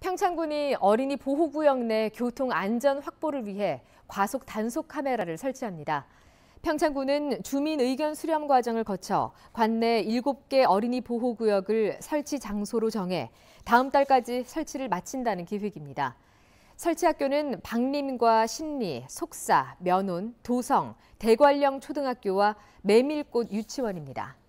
평창군이 어린이 보호구역 내 교통 안전 확보를 위해 과속 단속 카메라를 설치합니다. 평창군은 주민 의견 수렴 과정을 거쳐 관내 7개 어린이 보호구역을 설치 장소로 정해 다음 달까지 설치를 마친다는 계획입니다. 설치 학교는 박림과 신리, 속사, 면온, 도성, 대관령 초등학교와 메밀꽃 유치원입니다.